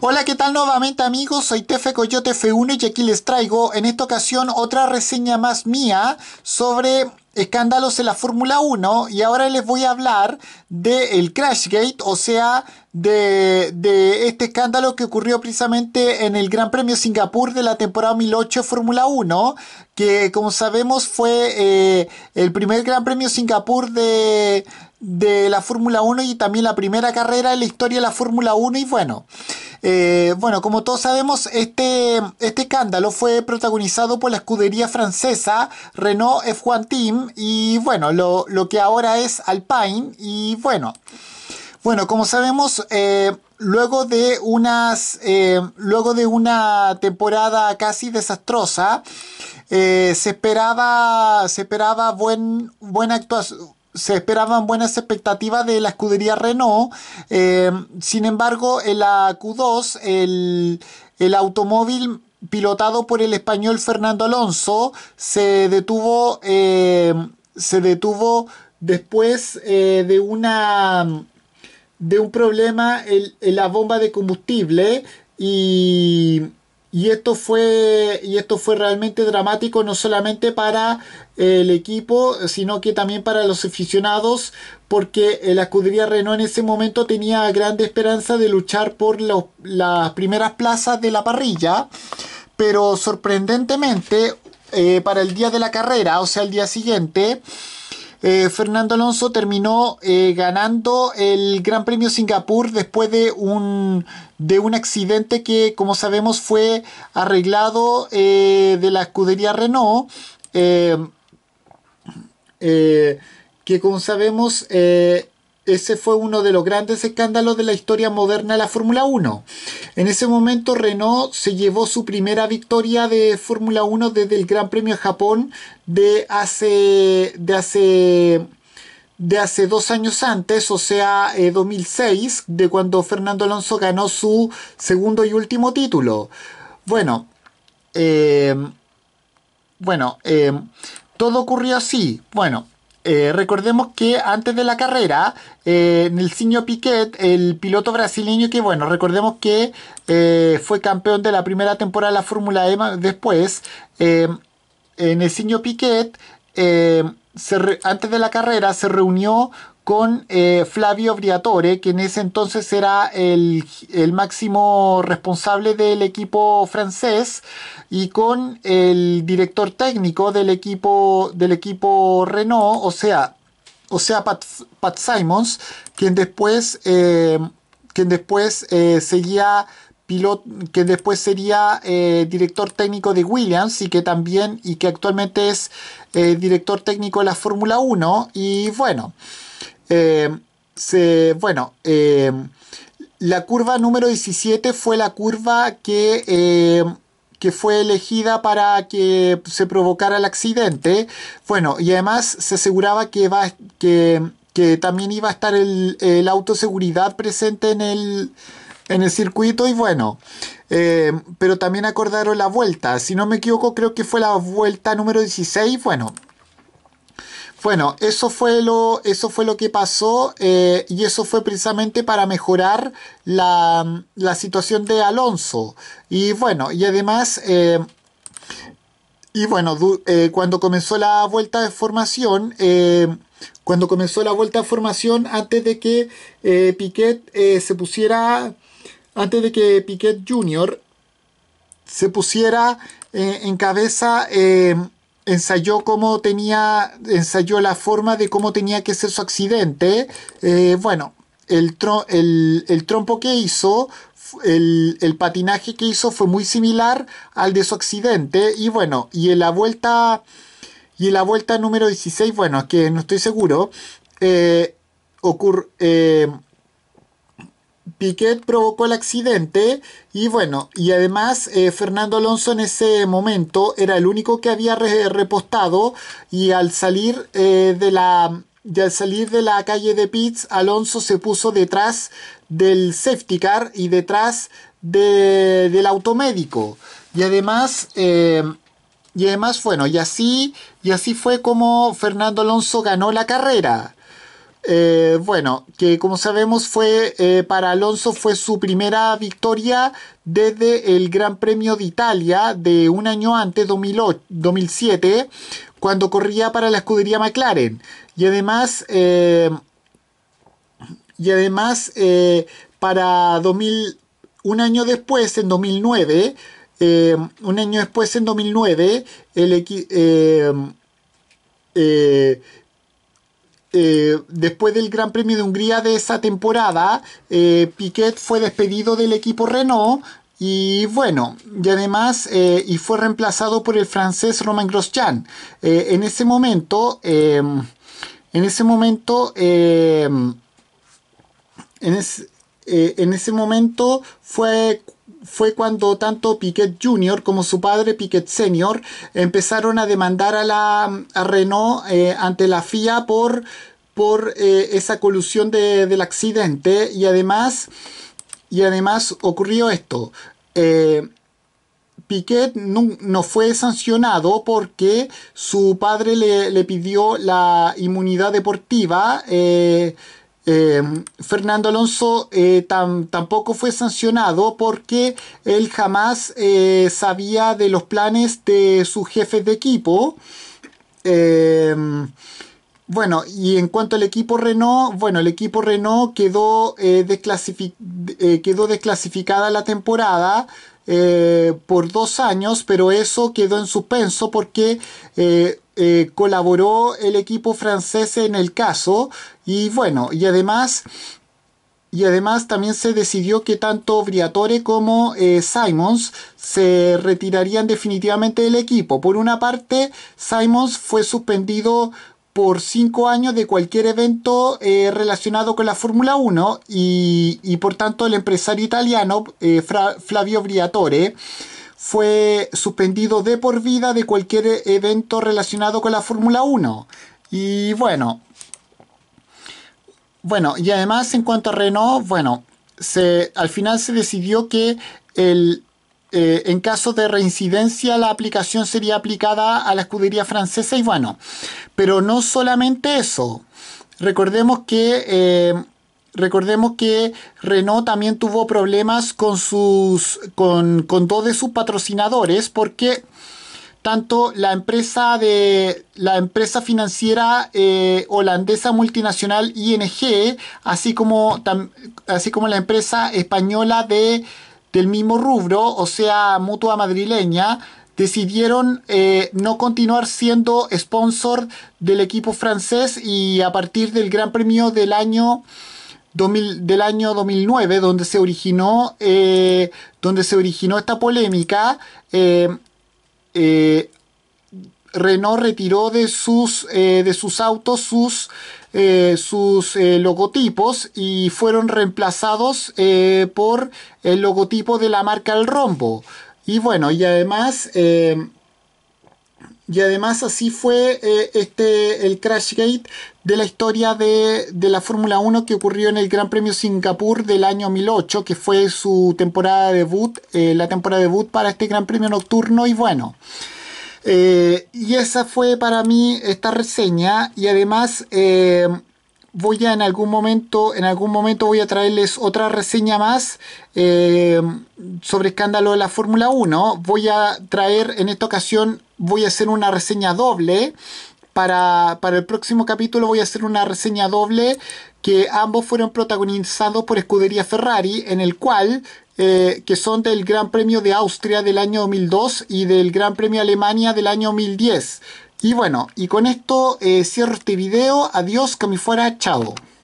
Hola, ¿qué tal nuevamente amigos? Soy Tefe Coyote F1 y aquí les traigo en esta ocasión otra reseña más mía sobre escándalos en la Fórmula 1 y ahora les voy a hablar del Crash Crashgate, o sea, de, este escándalo que ocurrió precisamente en el Gran Premio Singapur de la temporada 2008 Fórmula 1, que como sabemos fue eh, el primer Gran Premio Singapur de, la Fórmula 1 y también la primera carrera en la historia de la Fórmula 1 y bueno. Eh, bueno, como todos sabemos, este, este escándalo fue protagonizado por la escudería francesa Renault F1 Team y bueno, lo, lo que ahora es Alpine y bueno. Bueno, como sabemos, eh, luego de unas. Eh, luego de una temporada casi desastrosa. Eh, se esperaba. Se esperaba buen, buena actuación se esperaban buenas expectativas de la escudería Renault. sin embargo, en la Q2, el, automóvil pilotado por el español Fernando Alonso se detuvo, se detuvo después de una de un problema en, la bomba de combustible y, y, esto fue, y esto fue realmente dramático no solamente para el equipo, sino que también para los aficionados, porque la escudería Renault en ese momento tenía grande esperanza de luchar por las primeras plazas de la parrilla, pero sorprendentemente eh, para el día de la carrera, o sea, el día siguiente, eh, Fernando Alonso terminó eh, ganando el Gran Premio Singapur después de un, de un accidente que, como sabemos, fue arreglado eh, de la escudería Renault. que, como sabemos, ese fue uno de los grandes escándalos de la historia moderna de la Fórmula 1. En ese momento Renault se llevó su primera victoria de Fórmula 1 desde el Gran Premio de Japón de hace, de hace, de hace dos años antes, o sea, 2006, eh, de cuando Fernando Alonso ganó su segundo y último título. Bueno, eh, bueno, eh, todo ocurrió así. Bueno, eh, recordemos que antes de la carrera, eh, en el Piquet, el piloto brasileño que, bueno, recordemos que eh, fue campeón de la primera temporada de la Fórmula E después, en el signo Piquet, antes de la carrera se reunió con eh, Flavio Briatore, que en ese entonces era el, máximo responsable del equipo francés, y con el director técnico del equipo, del equipo Renault, o sea, o sea Pat, Simons, quien después, eh, quien después eh, seguía piloto que después sería director técnico de Williams y que también y que actualmente es director técnico de la Fórmula 1 y bueno eh, se, bueno, eh, la curva número 17 fue la curva que, eh, que, fue elegida para que se provocara el accidente. Bueno, y además se aseguraba que, va, que, también iba a estar el, el autoseguridad presente en el, circuito y bueno, pero también acordaron la vuelta, si no me equivoco creo que fue la vuelta número 16, bueno, bueno, eso fue lo, eso fue lo que pasó eh, y eso fue precisamente para mejorar la, situación de Alonso. Y bueno, y además... Eh, y bueno, eh, cuando comenzó la vuelta de formación, cuando comenzó la vuelta de formación, antes de que Piquet se pusiera, antes de que Piquet Jr. se pusiera en cabeza ensayó cómo tenía, ensayó la forma de cómo tenía que ser su accidente. Eh, bueno, el, el, trompo que hizo, el, patinaje que hizo fue muy similar al de su accidente. Y bueno, y en la vuelta, y en la vuelta número 16, bueno, que no estoy seguro, eh, ocurre... Eh, Piquet provocó el accidente y bueno, y además eh, Fernando Alonso en ese momento era el único que había repostado y al salir eh, de la... salir de la calle de Pitts, Alonso se puso detrás del safety car y detrás de, del automédico. Y además, em, y además, bueno, y así, y así fue como Fernando Alonso ganó la carrera. Eh, bueno, que como sabemos fue eh, para Alonso fue su primera victoria desde el Gran Premio de Italia de un año antes, 2007, cuando corría para la escudería McLaren. Y además, eh, y además para 2000, un año después, en 2009, un año después, en 2009, el equipo... Eh, después del Gran Premio de Hungría de esa temporada, eh, Piquet fue despedido del equipo Renault y bueno, y además, eh, y fue reemplazado por el francés Romain Grosjean. en ese momento, em, en ese momento, em, en ese momento fue fue cuando tanto Piquet Jr. como su padre Piquet Senior empezaron a demandar a, la, Renault eh, ante la FIA por, por eh, esa colusión del accidente y además, y además ocurrió esto. Eh, Piquet no, fue sancionado porque su padre le, pidió la inmunidad deportiva. Eh, Fernando Alonso eh, tampoco fue sancionado porque él jamás eh, sabía de los planes de sus jefes de equipo. bueno, y en cuanto al equipo Renault, bueno, el equipo Renault quedó, quedó desclasificada la temporada eh, por dos años, pero eso quedó en suspenso porque eh, eh, colaboró el equipo francés en el caso y bueno, y además... Y además también se decidió que tanto Briatore como Simons se retirarían definitivamente del equipo. Por una parte, Simons fue suspendido por cinco años de cualquier evento eh, relacionado con la Fórmula 1 y, por tanto el empresario italiano eh, Flavio Briatore fue suspendido de por vida de cualquier eh, evento relacionado con la Fórmula 1. Y bueno, bueno, y además en cuanto a Renault, bueno, se, al final se decidió que el, eh, en caso de reincidencia la aplicación sería aplicada a la escudería francesa y bueno, pero no solamente eso. Recordemos que eh, recordemos que Renault también tuvo problemas con sus con, dos de sus patrocinadores porque tanto la empresa de la empresa financiera eh, holandesa multinacional ING así como así como la empresa española de del mismo rubro, o sea, Mutua Madrileña, decidieron eh, no continuar siendo sponsor del equipo francés y a partir del Gran Premio del año del año 2009, donde se originó, eh, donde se originó esta polémica, eh, Renault retiró de sus, eh, de sus autos sus, eh, sus eh, logotipos y fueron reemplazados por el logotipo de la marca El Rombo. Y bueno, y además... y además así fue este, el Crashgate de la historia de, de la Fórmula 1 que ocurrió en el Gran Premio Singapur del año 2008, que fue su temporada debut, la temporada de debut para este Gran Premio Nocturno. Y bueno, eh, y esa fue para mí esta reseña. Y además eh, voy a en algún momento, en algún momento voy a traerles otra reseña más eh, sobre escándalo de la Fórmula 1. Voy a traer en esta ocasión, voy a hacer una reseña doble para, el próximo capítulo voy a hacer una reseña doble que ambos fueron protagonizados por Escudería Ferrari, en el cual, eh, que son del Gran Premio de Austria del año 2002 y del Gran Premio Alemania del año 2010. Y bueno, y con esto eh, cierro este video. Adiós, que me fuera, chao.